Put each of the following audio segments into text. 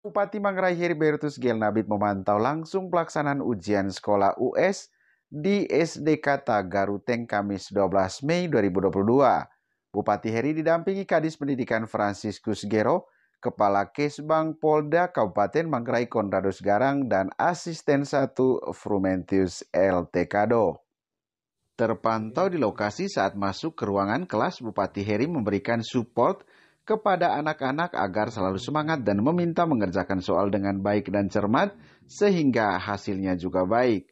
Bupati Mangrai Heribertus Gelnabit memantau langsung pelaksanaan ujian sekolah US di SD SDK Garuteng Kamis 12 Mei 2022. Bupati Heri didampingi Kadis Pendidikan Fransiskus Gero, Kepala Kesbang Polda Kabupaten Mangrai Konrados Garang dan Asisten 1 Frumentius LTKdo. Terpantau di lokasi saat masuk ke ruangan kelas Bupati Heri memberikan support kepada anak-anak agar selalu semangat dan meminta mengerjakan soal dengan baik dan cermat sehingga hasilnya juga baik.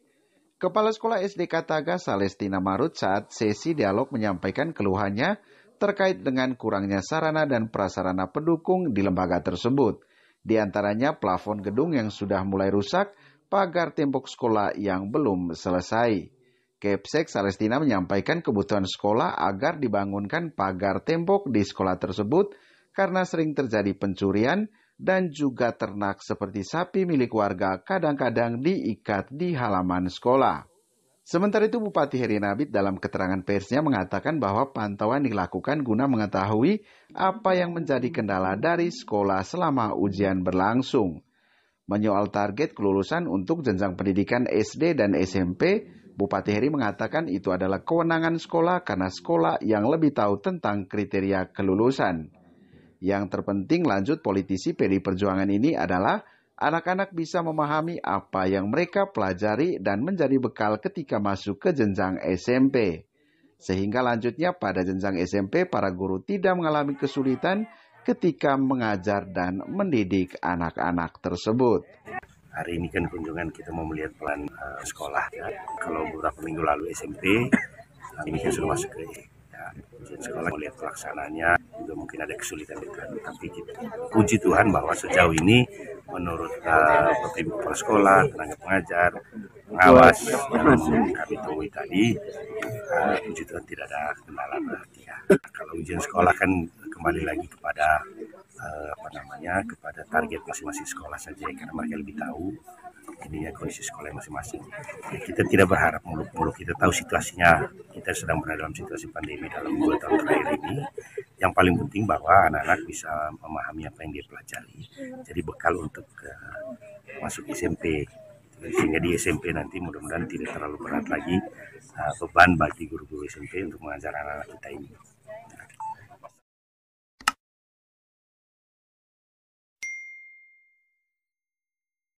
Kepala Sekolah SD Kataga Salestina Marut saat sesi dialog menyampaikan keluhannya terkait dengan kurangnya sarana dan prasarana pendukung di lembaga tersebut. Di antaranya plafon gedung yang sudah mulai rusak, pagar tembok sekolah yang belum selesai. Kepsek Salestina menyampaikan kebutuhan sekolah agar dibangunkan pagar tembok di sekolah tersebut karena sering terjadi pencurian dan juga ternak seperti sapi milik warga kadang-kadang diikat di halaman sekolah. Sementara itu Bupati Heri Nabit dalam keterangan persnya mengatakan bahwa pantauan dilakukan guna mengetahui apa yang menjadi kendala dari sekolah selama ujian berlangsung. Menyoal target kelulusan untuk jenjang pendidikan SD dan SMP, Bupati Heri mengatakan itu adalah kewenangan sekolah karena sekolah yang lebih tahu tentang kriteria kelulusan. Yang terpenting lanjut politisi PD Perjuangan ini adalah anak-anak bisa memahami apa yang mereka pelajari dan menjadi bekal ketika masuk ke jenjang SMP. Sehingga lanjutnya pada jenjang SMP para guru tidak mengalami kesulitan ketika mengajar dan mendidik anak-anak tersebut hari ini kan kunjungan kita mau melihat pelan uh, eh, sekolah ya. Kalau beberapa minggu lalu SMP, kami kan sudah masuk ke e. ya, ujian sekolah melihat pelaksanaannya juga mungkin ada kesulitan kan. Tapi kita, puji Tuhan bahwa sejauh ini menurut uh, kepala sekolah, tenaga pengajar, pengawas yang kami tahu tadi, uh, puji Tuhan tidak ada kendala berarti ya. Kalau ujian sekolah kan kembali lagi kepada Eh, apa namanya kepada target masing-masing sekolah saja karena mereka lebih tahu ya kondisi sekolah masing-masing. Ya, kita tidak berharap muluk-muluk. Kita tahu situasinya. Kita sedang berada dalam situasi pandemi dalam dua tahun terakhir ini. Yang paling penting bahwa anak-anak bisa memahami apa yang dia pelajari. Jadi bekal untuk uh, masuk SMP sehingga di SMP nanti mudah-mudahan tidak terlalu berat lagi eh, beban bagi guru-guru SMP untuk mengajar anak-anak kita ini.